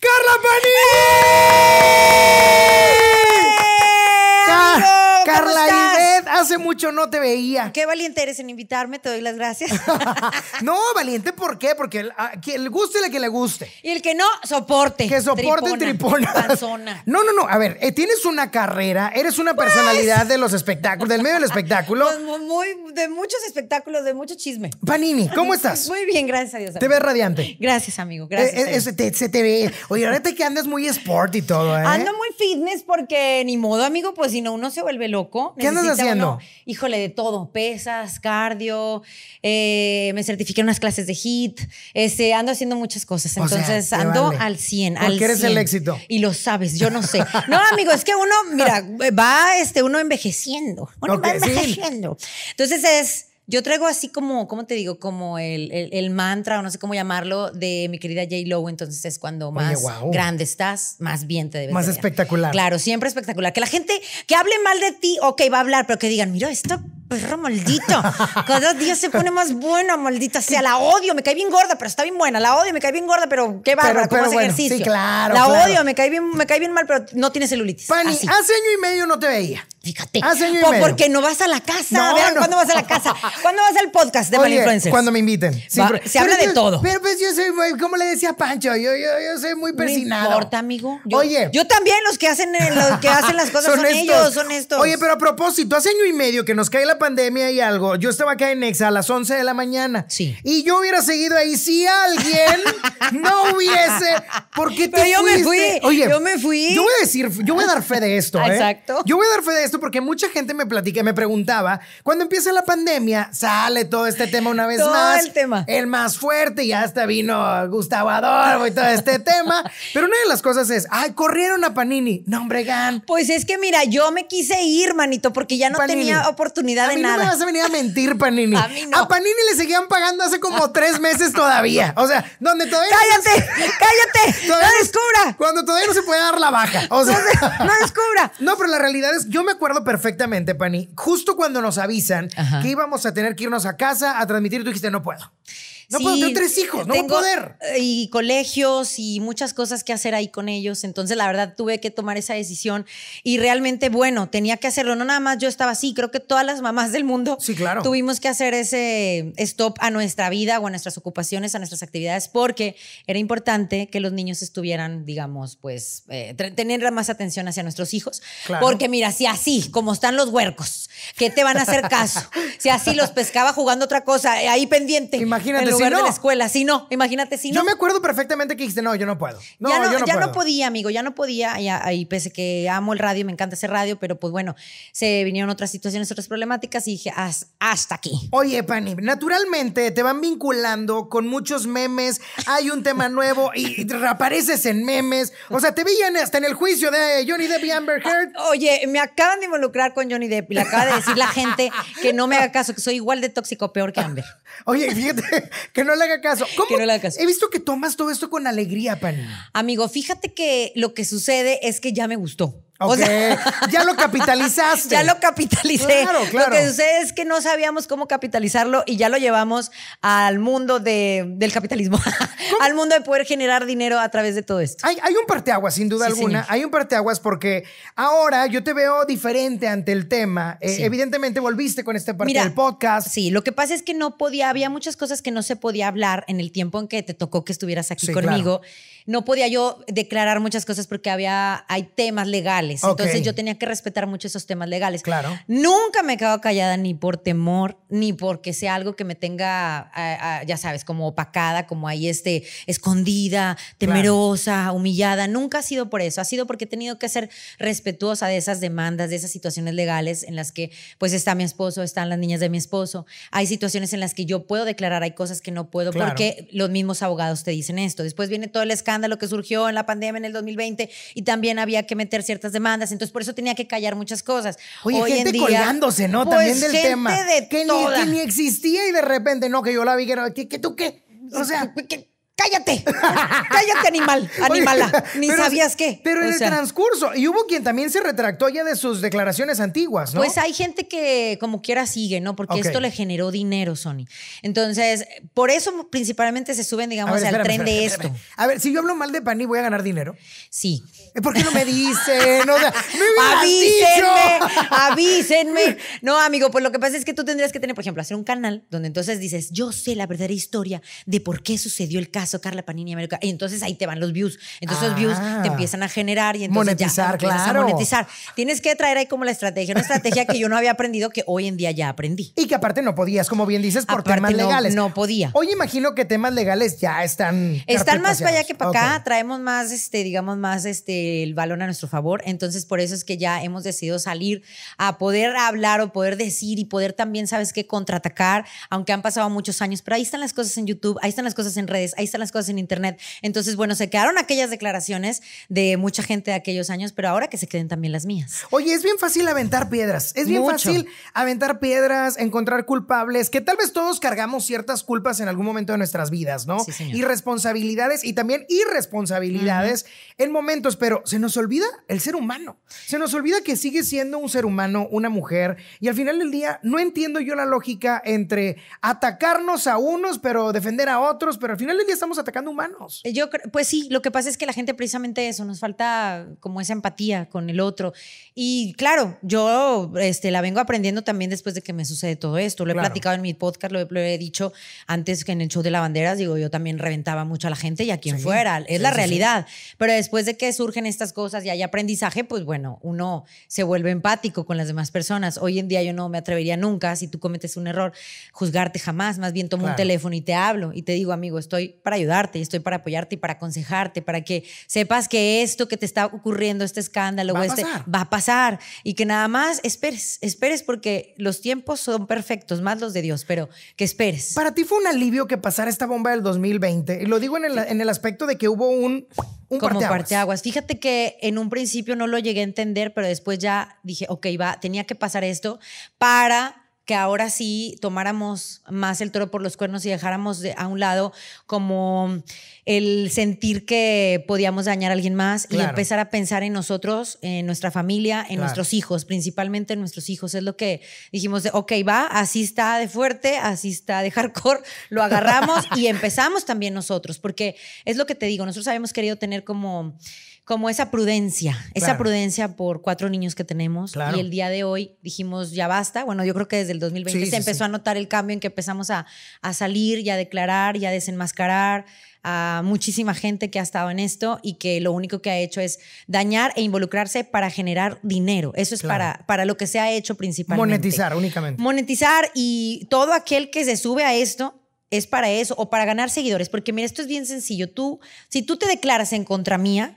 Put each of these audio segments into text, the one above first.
¡Carla Panini! hace mucho no te veía. Qué valiente eres en invitarme, te doy las gracias. no, valiente, ¿por qué? Porque el, que le guste el que le guste. Y el que no, soporte. Que soporte tripona. No, no, no. A ver, eh, tienes una carrera, eres una personalidad de los espectáculos, del medio del espectáculo. muy, de muchos espectáculos, de mucho chisme. Panini, ¿cómo estás? Muy bien, gracias a Dios. Te ves radiante. Gracias, amigo. Gracias. Eh, eh, se, te, ve. Oye, ahorita que andas muy sport y todo, ¿eh? Ando muy fitness porque ni modo, amigo, pues si no uno se vuelve loco. ¿Qué andas haciendo? Híjole, de todo, pesas, cardio, eh, me certifiqué en unas clases de HIT, este, ando haciendo muchas cosas, entonces ando al 100. al eres el éxito. Y lo sabes, yo no sé. No, amigo, es que uno, mira, va este, uno envejeciendo, uno va envejeciendo. Entonces es yo traigo así como, ¿cómo te digo? Como el, el, mantra, o no sé cómo llamarlo, de mi querida J. Lowe. Entonces es cuando más grande estás, más bien te debes. Más espectacular. Claro, siempre espectacular. Que la gente que hable mal de ti, ok, va a hablar, pero que digan, mira, esto perro pues, maldito. Cada día se pone más buena, maldita sea. La odio, me cae bien gorda, pero está bien buena. La odio, me cae bien gorda, pero qué bárbara, cómo hace ejercicio. Sí, claro. La odio, me cae, bien, me cae bien mal, pero no tiene celulitis. Pani, hace año y medio no te veía. Fíjate. Ah, por, porque no vas a la casa. a ver, ¿cuándo vas a la casa? ¿Cuándo vas al podcast de Oye, Cuando me inviten. se habla de todo. Pero pues yo soy muy, como le decía Pancho? Yo, soy muy persinado. No importa, amigo. Oye. Yo también, los que hacen, los que hacen las cosas son, ellos, son estos. Oye, pero a propósito, hace año y medio que nos cae la pandemia y algo, yo estaba acá en Nexa a las 11 de la mañana. Sí. Y yo hubiera seguido ahí si alguien no hubiese. ¿Por te pero yo me fui. Oye, yo me fui. Yo voy a decir, yo voy a dar fe de esto. ¿eh? Exacto. Yo voy a dar fe de esto porque mucha gente me platica, me preguntaba, cuando empieza la pandemia, sale todo este tema una vez más. el tema. El más fuerte, ya hasta vino Gustavo Adolfo y todo este tema. Pero una de las cosas es, ay, corrieron a Panini. No, hombre, Gan. Pues es que mira, yo me quise ir, manito, porque ya no tenía oportunidad a de mí nada. No me vas a venir a mentir, Panini. A mí no. A Panini le seguían pagando hace como tres meses todavía. O sea, donde todavía. ¡Cállate! ¡Cállate! ¡No descubra! Cuando todavía no se puede dar la baja. O sea, no, descubra. No, pero la realidad es, yo me acuerdo perfectamente, Pani. Justo cuando nos avisan que íbamos a tener que irnos a casa a transmitir, tú dijiste, no puedo. No puedo tener tres hijos, no tengo, poder. Y colegios y muchas cosas que hacer ahí con ellos. Entonces, la verdad, tuve que tomar esa decisión y realmente, bueno, tenía que hacerlo. No nada más yo estaba así, creo que todas las mamás del mundo tuvimos que hacer ese stop a nuestra vida o a nuestras ocupaciones, a nuestras actividades, porque era importante que los niños estuvieran, digamos, pues, eh, tener más atención hacia nuestros hijos. Porque mira, si así, como están los huercos, ¿qué te van a hacer caso? si así los pescaba jugando otra cosa, eh, ahí pendiente. Imagínate la escuela. Si no, imagínate si no. Yo me acuerdo perfectamente que dijiste, no, yo no puedo. ya no, podía, amigo, ya no podía. Ah, y, pese que amo el radio, me encanta ese radio, pero pues bueno, se vinieron otras situaciones, otras problemáticas y dije, hasta aquí. Oye, Pani, naturalmente te van vinculando con muchos memes, hay un tema nuevo y reapareces en memes. O sea, te vi hasta en el juicio de Johnny Depp y Amber ah, Heard. oye, me acaban de involucrar con Johnny Depp y le acaba de decir la gente que no me haga caso, que soy igual de tóxico, peor que Amber. Oye, fíjate que no le haga caso. He visto que tomas todo esto con alegría, Pan. Amigo, fíjate que lo que sucede es que ya me gustó. O sea, ya lo capitalizaste. Ya lo capitalicé. Claro, claro. Lo que sucede es que no sabíamos cómo capitalizarlo y ya lo llevamos al mundo del capitalismo, al mundo de poder generar dinero a través de todo esto. Hay, un parteaguas, sin duda alguna. Hay un parteaguas porque ahora yo te veo diferente ante el tema. Eh, evidentemente volviste con este parte del podcast. Sí, lo que pasa es que no podía, había muchas cosas que no se podía hablar en el tiempo en que te tocó que estuvieras aquí conmigo no podía yo declarar muchas cosas porque había, hay temas legales. Entonces yo tenía que respetar mucho esos temas legales. Claro. Nunca me he quedado callada ni por temor, ni porque sea algo que me tenga, ah, ah, ya sabes, como opacada, como ahí este, escondida, temerosa, humillada. Nunca ha sido por eso. Ha sido porque he tenido que ser respetuosa de esas demandas, de esas situaciones legales en las que pues está mi esposo, están las niñas de mi esposo. Hay situaciones en las que yo puedo declarar, hay cosas que no puedo porque los mismos abogados te dicen esto. Después viene todo el escándalo lo que surgió en la pandemia en el 2020 y también había que meter ciertas demandas. Entonces, por eso tenía que callar muchas cosas. Oye, gente en colgándose, ¿no? Pues, también del tema. que, Ni, existía y de repente, no, que yo la vi que, era. que, tú qué. O sea, que, cállate, cállate animal, animala, ni sabías qué. Pero en el transcurso, y hubo quien también se retractó ya de sus declaraciones antiguas, ¿no? Pues hay gente que como quiera sigue, ¿no? Porque esto le generó dinero, Sony. Entonces, por eso principalmente se suben, digamos, al tren de esto. A ver, si yo hablo mal de Pani, ¿voy a ganar dinero? Sí. Eh, ¿Por qué no me dicen? No me avísenme, avísenme. No, amigo, pues lo que pasa es que tú tendrías que tener, por ejemplo, hacer un canal donde entonces dices, yo sé la verdadera historia de por qué sucedió el caso caso la Panini América. Y entonces ahí te van los views. Entonces los views te ah. empiezan a generar y entonces monetizar, ya claro. a monetizar. Tienes que traer ahí como la estrategia, una estrategia que yo no había aprendido que hoy en día ya aprendí. Y que aparte no podías, como bien dices, por temas legales. No podía. Hoy imagino que temas legales ya están Están más para allá que para acá, traemos más este digamos más este el balón a nuestro favor, entonces por eso es que ya hemos decidido salir a poder hablar o poder decir y poder también sabes qué contraatacar, aunque han pasado muchos años, pero ahí están las cosas en YouTube, ahí están las cosas en redes, ahí las cosas en Internet. Entonces, bueno, se quedaron aquellas declaraciones de mucha gente de aquellos años, pero ahora que se queden también las mías. Oye, es bien fácil aventar piedras. Es bien fácil aventar piedras, encontrar culpables, que tal vez todos cargamos ciertas culpas en algún momento de nuestras vidas, ¿no? Sí, Y y también irresponsabilidades en momentos, pero se nos olvida el ser humano. Se nos olvida que sigue siendo un ser humano, una mujer, y al final del día no entiendo yo la lógica entre atacarnos a unos, pero defender a otros, pero al final del día estamos atacando humanos. Eh, yo pues sí, lo que pasa es que la gente precisamente eso, nos falta como esa empatía con el otro. Y claro, yo este, la vengo aprendiendo también después de que me sucede todo esto. Lo he platicado en mi podcast, lo he, dicho antes que en el show de la bandera, digo, yo también reventaba mucho a la gente y a quien fuera, es la realidad. Pero después de que surgen estas cosas y hay aprendizaje, pues bueno, uno se vuelve empático con las demás personas. Hoy en día yo no me atrevería nunca, si tú cometes un error, juzgarte jamás, más bien tomo un teléfono y te hablo y te digo, amigo, estoy ayudarte, estoy para apoyarte y para aconsejarte, para que sepas que esto que te está ocurriendo, este escándalo va este, va a pasar y que nada más esperes, esperes porque los tiempos son perfectos, más los de Dios, pero que esperes. Para ti fue un alivio que pasara esta bomba del 2020, lo digo en el, en el aspecto de que hubo un... Como parteaguas. Fíjate que en un principio no lo llegué a entender, pero después ya dije, ok, va, tenía que pasar esto para que ahora sí tomáramos más el toro por los cuernos y dejáramos de, a un lado como el sentir que podíamos dañar a alguien más y empezar a pensar en nosotros, en nuestra familia, en nuestros hijos, principalmente en nuestros hijos. Es lo que dijimos, de, ok, va, así está de fuerte, así está de hardcore, lo agarramos y empezamos también nosotros, porque es lo que te digo, nosotros habíamos querido tener como como esa prudencia, esa prudencia por cuatro niños que tenemos. Y el día de hoy dijimos, ya basta. Bueno, yo creo que desde el 2020 se empezó a notar el cambio en que empezamos a, salir y a declarar y a desenmascarar a muchísima gente que ha estado en esto y que lo único que ha hecho es dañar e involucrarse para generar dinero. Eso es para, para lo que se ha hecho principalmente. Monetizar únicamente. Monetizar y todo aquel que se sube a esto es para eso o para ganar seguidores. Porque mira, esto es bien sencillo. Tú, si tú te declaras en contra mía,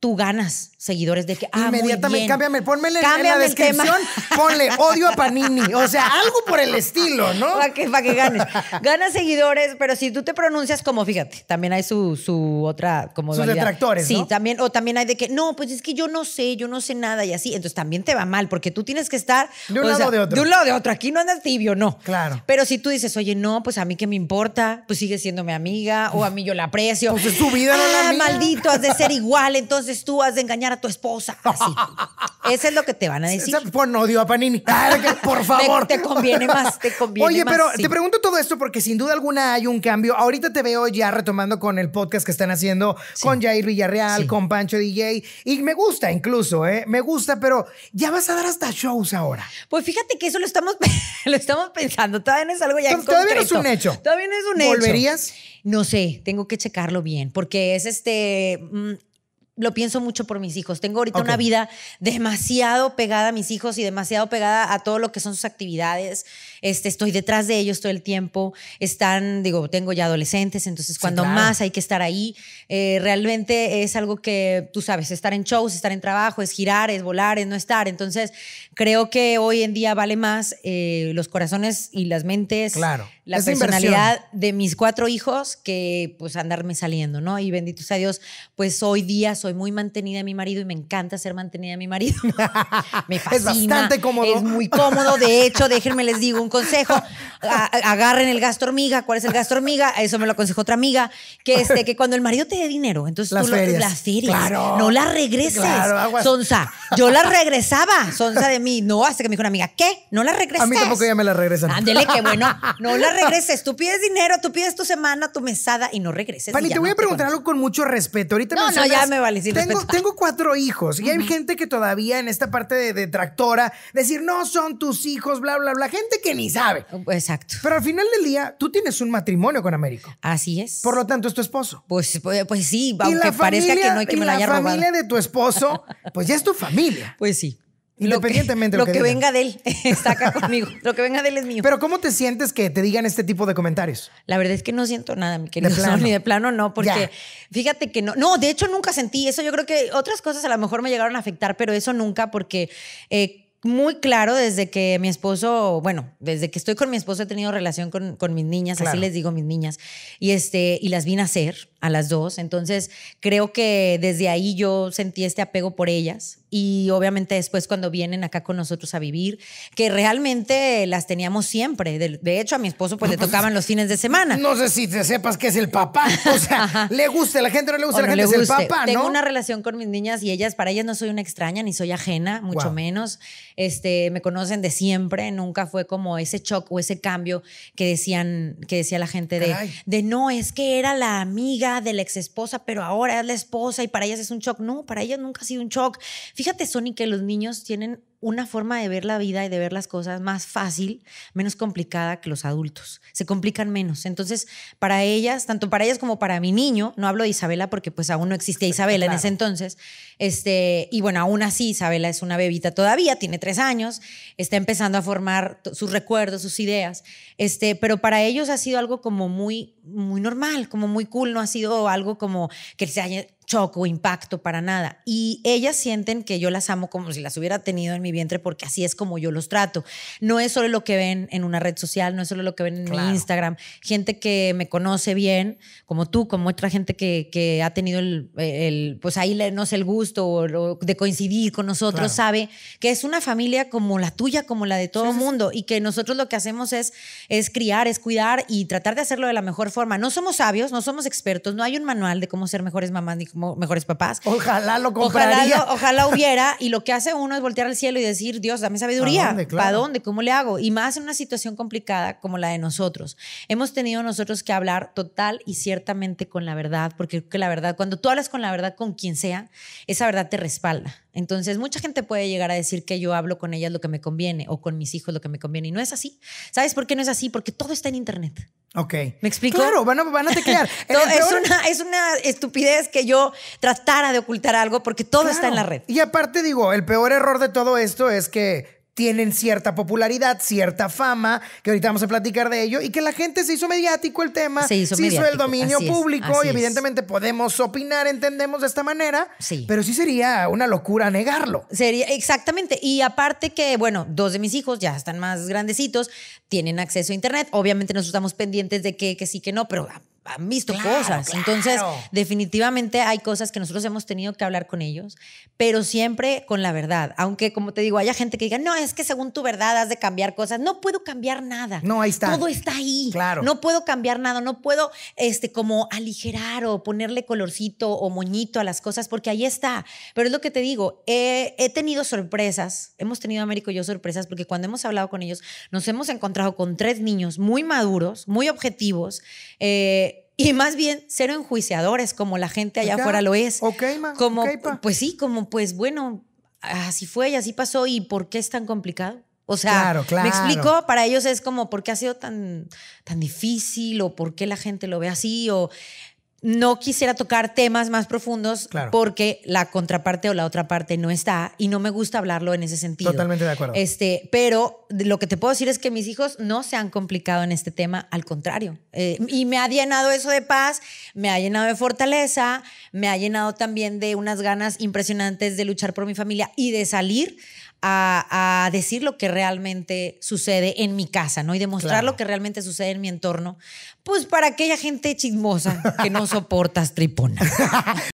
tú ganas seguidores de que ah, inmediatamente muy cámbiame, ponme en la descripción, ponle odio a Panini, o sea, algo por el estilo, ¿no? Para que, para que ganes. Ganas seguidores, pero si tú te pronuncias como, fíjate, también hay su, su otra como sus detractores, Sí, también o también hay de que no, pues es que yo no sé, yo no sé nada y así, entonces también te va mal porque tú tienes que estar de un lado de otro. De un lado de otro, aquí no andas tibio, no. Claro. Pero si tú dices, "Oye, no, pues a mí qué me importa, pues sigue siendo mi amiga o a mí yo la aprecio." Pues es su vida no la ah, maldito, has de ser igual, entonces tú has de engañar a tu esposa. Así. Eso es lo que te van a decir. Pon odio a Panini. Por favor. Te, conviene más, te conviene Oye, pero te pregunto todo esto porque sin duda alguna hay un cambio. Ahorita te veo ya retomando con el podcast que están haciendo con Jair Villarreal, con Pancho DJ. Y me gusta incluso, ¿eh? Me gusta, pero ya vas a dar hasta shows ahora. Pues fíjate que eso lo estamos, lo estamos pensando. Todavía no es algo ya Todavía no es un hecho. Todavía no es un hecho. ¿Volverías? No sé, tengo que checarlo bien, porque es este, mm, lo pienso mucho por mis hijos. Tengo ahorita una vida demasiado pegada a mis hijos y demasiado pegada a todo lo que son sus actividades. Este, estoy detrás de ellos todo el tiempo. Están, digo, tengo ya adolescentes, entonces cuando más hay que estar ahí. Eh, realmente es algo que tú sabes, estar en shows, estar en trabajo, es girar, es volar, es no estar. Entonces creo que hoy en día vale más eh, los corazones y las mentes claro la personalidad de mis cuatro hijos que pues andarme saliendo, ¿no? Y bendito sea Dios, pues hoy día soy muy mantenida de mi marido y me encanta ser mantenida de mi marido. me fascina. Es bastante cómodo. Es muy cómodo. De hecho, déjenme les digo un consejo. agarren el gasto hormiga. ¿Cuál es el gasto hormiga? Eso me lo aconsejó otra amiga. Que, este, que cuando el marido te dé dinero, entonces tú Lo, las Claro. No la regreses. Claro, Sonsa. Yo la regresaba. Sonsa de mí. No, hasta que me dijo una amiga, ¿qué? No la regresas. A mí tampoco ya me las regresan. Ándele, qué bueno. No las regreses. Tú pides dinero, tú pides tu semana, tu mesada y no regreses. Vale, y te voy a preguntar algo con mucho respeto. Ahorita no, no, ya me vale. Sin tengo, tengo cuatro hijos y hay gente que todavía en esta parte de detractora decir no son tus hijos, bla, bla, bla. Gente que ni sabe. Oh, exacto. Pero al final del día, tú tienes un matrimonio con Américo. Así es. Por lo tanto, es tu esposo. Pues, pues, pues sí, aunque parezca que no hay que me la haya La familia de tu esposo, pues ya es tu familia. Pues sí. Independientemente lo que, de lo que, venga de él, está acá conmigo. Lo que venga de él es mío. Pero ¿cómo te sientes que te digan este tipo de comentarios? La verdad es que no siento nada, mi querido. De plano. Ni de plano no, porque fíjate que no. No, de hecho nunca sentí eso. Yo creo que otras cosas a lo mejor me llegaron a afectar, pero eso nunca porque... Eh, muy claro desde que mi esposo, bueno, desde que estoy con mi esposo he tenido relación con, mis niñas, así les digo mis niñas, y, este, y las vi nacer a las dos, entonces creo que desde ahí yo sentí este apego por ellas, y obviamente después cuando vienen acá con nosotros a vivir, que realmente las teníamos siempre. De, hecho, a mi esposo pues le tocaban los fines de semana. No sé si te sepas que es el papá. O sea, le gusta la gente, no le gusta a la gente, es el papá, Tengo una relación con mis niñas y ellas, para ellas no soy una extraña ni soy ajena, mucho menos. Este, me conocen de siempre, nunca fue como ese shock o ese cambio que decían, que decía la gente de, de no, es que era la amiga de la ex esposa, pero ahora es la esposa y para ellas es un shock. No, para ellas nunca ha sido un shock Fíjate, Sony, que los niños tienen una forma de ver la vida y de ver las cosas más fácil, menos complicada que los adultos. Se complican menos. Entonces, para ellas, tanto para ellas como para mi niño, no hablo de Isabela porque pues aún no existía Isabela en ese entonces, este, y bueno, aún así Isabela es una bebita todavía, tiene tres años, está empezando a formar sus recuerdos, sus ideas, este, pero para ellos ha sido algo como muy, muy normal, como muy cool, no ha sido algo como que se haya choco, impacto para nada. Y ellas sienten que yo las amo como si las hubiera tenido en mi mi vientre porque así es como yo los trato. No es solo lo que ven en una red social, no es solo lo que ven en mi Instagram. Gente que me conoce bien, como tú, como otra gente que, que ha tenido el, el, pues ahí no es el gusto o, de coincidir con nosotros, sabe que es una familia como la tuya, como la de todo el mundo y que nosotros lo que hacemos es, es criar, es cuidar y tratar de hacerlo de la mejor forma. No somos sabios, no somos expertos, no hay un manual de cómo ser mejores mamás ni como mejores papás. Ojalá lo compraría. Ojalá, ojalá hubiera y lo que hace uno es voltear al cielo y decir, Dios, dame sabiduría. ¿Para dónde? ¿Cómo le hago? Y más en una situación complicada como la de nosotros. Hemos tenido nosotros que hablar total y ciertamente con la verdad, porque que la verdad, cuando tú hablas con la verdad, con quien sea, esa verdad te respalda. Entonces, mucha gente puede llegar a decir que yo hablo con ellas lo que me conviene o con mis hijos lo que me conviene. Y no es así. ¿Sabes por qué no es así? Porque todo está en Internet. Ok. ¿Me explico? Claro, van a, van a teclear. es, una, estupidez que yo tratara de ocultar algo porque todo está en la red. Y aparte, digo, el peor error de todo esto es que tienen cierta popularidad, cierta fama, que ahorita vamos a platicar de ello, y que la gente se hizo mediático el tema, se hizo, hizo el dominio público, y evidentemente podemos opinar, entendemos de esta manera, sí. pero sí sería una locura negarlo. Sería, exactamente, y aparte que, bueno, dos de mis hijos ya están más grandecitos, tienen acceso a Internet, obviamente nosotros estamos pendientes de que, que sí, que no, pero han visto cosas. Entonces, definitivamente hay cosas que nosotros hemos tenido que hablar con ellos, pero siempre con la verdad. Aunque, como te digo, haya gente que diga, no, es que según tu verdad has de cambiar cosas. No puedo cambiar nada. No, ahí está. Todo está ahí. Claro. No puedo cambiar nada. No puedo, este, como aligerar o ponerle colorcito o moñito a las cosas, porque ahí está. Pero es lo que te digo, he, tenido sorpresas. Hemos tenido, Américo y yo, sorpresas, porque cuando hemos hablado con ellos, nos hemos encontrado con tres niños muy maduros, muy objetivos, eh, y más bien ser enjuiciadores como la gente allá afuera lo es. Ok, ma. Como, Pues sí, como pues bueno, así fue y así pasó y ¿por qué es tan complicado? O sea, me explico, para ellos es como ¿por qué ha sido tan, tan difícil o por qué la gente lo ve así o no quisiera tocar temas más profundos porque la contraparte o la otra parte no está y no me gusta hablarlo en ese sentido. Totalmente de acuerdo. Este, pero lo que te puedo decir es que mis hijos no se han complicado en este tema, al contrario. Eh, y me ha llenado eso de paz, me ha llenado de fortaleza, me ha llenado también de unas ganas impresionantes de luchar por mi familia y de salir a, decir lo que realmente sucede en mi casa, ¿no? Y demostrar lo que realmente sucede en mi entorno, pues para aquella gente chismosa que no soportas tripona.